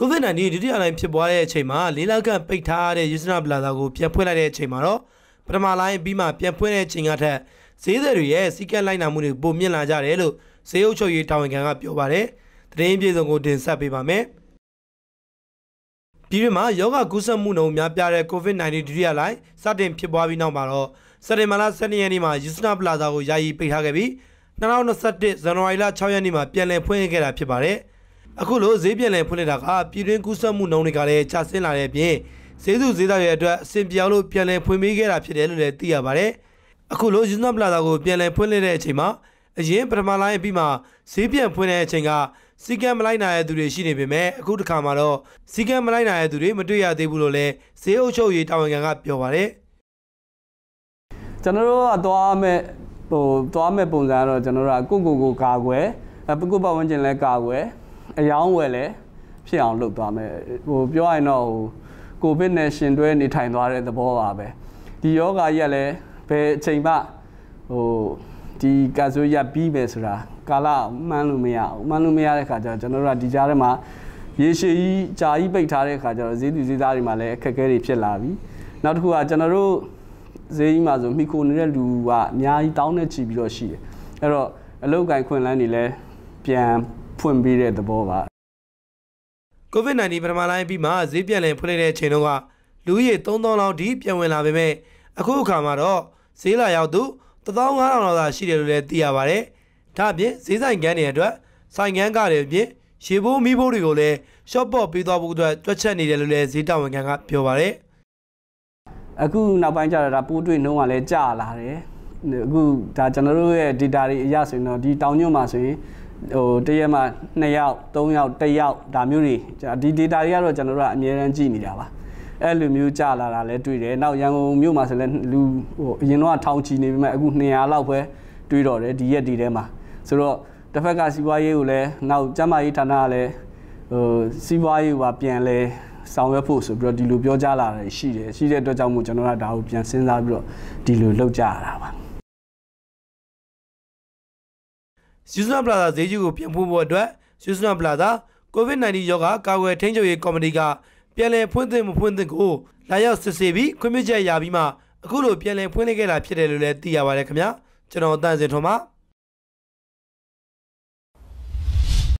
COVID-19 ဒုတိယလိုင်းဖြစ်ပွားတဲ့အချိန်မှာလေးလကန့်ပိတ်ထားတဲ့ယူစနာပလာဇာကိုပြန်ဖွင့်လိုက်တဲ့အချိန်မှာတော့ပထမလိုင်းပြီးမှပြန်ဖွင့်တဲ့အချိန်ကထက်ဈေးတွေရဲ့စီကတ်လိုက်နာမှုတွေပိုမြင့်လာကြတယ်လို့ဈေးအုပ်ချုပ်ရေးတာဝန်ခံကပြောပါတယ်။သတင်းပြေဆုံးကိုတင်ဆက်ပေးပါမယ်။ပြည်တွင်းမှာယောဂကူးစက်မှုနှုန်းများပြားတဲ့ COVID-19 ဒုတိယလိုင်းစတင်ဖြစ်ပွားပြီးနောက်မှာတော့စက်တင်ဘာလ12ရက်နေ့မှာယူစနာပလာဇာကိုယာယီပိတ်ထားခဲ့ပြီး2021ဇန်နဝါရီလ6ရက်နေ့မှာပြန်လည်ဖွင့်ခဲ့တာဖြစ်ပါတယ်။အခုလိုဈေးပြန်လည်ဖွင့်လှစ်တာကပြည်တွင်းကူးစက်မှုနှုန်းတွေကလည်းကျဆင်းလာတဲ့အပြင်ဈေးစုဈေးသားတွေအတွက်အဆင်ပြေအောင်လို့ပြန်လည်ဖွင့်ပေးခဲ့တာဖြစ်တယ်လို့လည်းသိရပါတယ်။အခုလို Union Plaza ကိုပြန်လည်ဖွင့်လှစ်တဲ့အချိန်မှာအရင်ပထမလိုင်းပြီးမှဈေးပြန်ဖွင့်တဲ့အချိန်ကစီကံမလိုက်နိုင်တဲ့သူတွေရှိနေပေမဲ့အခုတခါမှာတော့စီကံမလိုက်နိုင်တဲ့သူတွေမတွေ့ရသေးဘူးလို့လည်းဈေးအုပ်ချုပ်ရေးတာဝန်ခံကပြောပါတယ်။ကျွန်တော်တို့ကသွားမဲ့ဟိုသွားမဲ့ပုံစံကတော့ကျွန်တော်တို့ကကိုကိုကိုကာကွယ်ပုဂ္ဂိုလ်ပတ်ဝန်းကျင်လည်းကာကွယ်အယောင်းဝယ်လဲဖြစ်အောင်လုပ်သွားမယ်ဟိုပြောရရင်တော့ဟိုကိုဗစ်နဲ့ရှင်တွဲနေထိုင်သွားတဲ့သဘောပါပဲဒီယောဂကြီးကလည်းဘယ်အချိန်မှဟိုဒီကာဆိုးရပြီးပဲဆိုတာကာလမှန်းလို့မရအောင်မှန်းလို့မရတဲ့ခါကျတော့ကျွန်တော်တို့ကဒီကြားထဲမှာရေရှည်ကြီးကြာကြီးပိတ်ထားတဲ့ခါကျတော့ဈေးသူဈေးသားတွေမှာလည်းအခက်အခဲတွေဖြစ်လာပြီနောက်တစ်ခုကကျွန်တော်တို့ဈေးကြီးမှာဆိုမိခိုနေတဲ့လူကအများကြီးတောင်းနဲ့ချီပြီးတော့ရှိတယ်အဲ့တော့အလုတ်ကင်ခွင်လန်းတွေလည်းပြန်ဖွင့်ပေးတဲ့သဘောပါကိုဗစ် -19 ပထမလိုင်းပြီးမှဈေးပြန်လည်ဖွင့်လိုက်တဲ့အချိန်တုန်းကလူဦးရေ3000လောက်ထိပြန်ဝင်လာပေမဲ့အခုအခါမှာတော့ဈေးလာရောက်သူ15000လောက်သာရှိတယ်လို့လည်းသိရပါဗျ။ဒါ့အပြင်ဈေးဆိုင်ကန်းတွေအတွက်ဆိုင်ကန်းကတွေအပြင်ရေဘိုးမီးဘိုးတွေကိုလည်း shop ပေါ်ပေးသွားဖို့အတွက်ကြွက်ချက်နေတယ်လို့လည်းဈေးတာဝန်ခံကပြောပါဗျ။အခုနောက်ပိုင်းကျတော့ဒါပိုးတွေ့နှုန်းကလည်းကျလာတယ်။အခုဒါကျွန်တော်တို့ရဲ့ data တွေအရဆိုရင်တော့ဒီတောင်ညွန့်မှာဆိုရင်ဟိုတရက်မှာ2ယောက်3ယောက်1ယောက်ဒါမျိုးတွေဒီ data တွေကတော့ကျွန်တော်တို့ကအများအားကြည့်နေတာပါအဲ့လိုမျိုးကြာလာတာလည်းတွေ့တယ်နောက်ရန်ကုန်မြို့မှာဆိုလည်းလူဟိုအရင်တော့ထောင်ချီနေပြီမဲ့အခု200လောက်ပဲတွေ့တော့တယ်ဒီရက်ဒီထဲမှာဆိုတော့တစ်ဖက်ကစီးပွားရေးကိုလည်းနောက်ကျန်းမာရေးဌာနကလည်းဟိုစီးပွားရေးပါပြန်လဲဆောင်ရွက်ဖို့ဆိုပြီးတော့ဒီလိုပြောကြလာတာရှိတယ်ရှိတဲ့အတွက်ကြောင့်မို့ကျွန်တော်ကဒါကိုပြန်စဉ်းစားပြီးတော့ဒီလိုလုပ်ကြရတာပါယူဆနာပလာဇာဈေးကြီးကိုပြန်ဖို့ဖို့အတွက်ယူဆနာပလာဇာ COVID-19 ရောဂါကာကွယ်ထိန်းချုပ်ရေးကော်မတီကပြန်လည်ဖွင့်သင့်မဖွင့်သင့်ကိုလာရောက်စစ်ဆေးပြီးခွင့်ပြုချက်ရပြီးမှအခုလိုပြန်လည်ဖွင့်လှစ်ခဲ့တာဖြစ်တယ်လို့လည်းသိရပါတယ်ခင်ဗျာကျွန်တော်အတန်းစင်ထွန်ပါ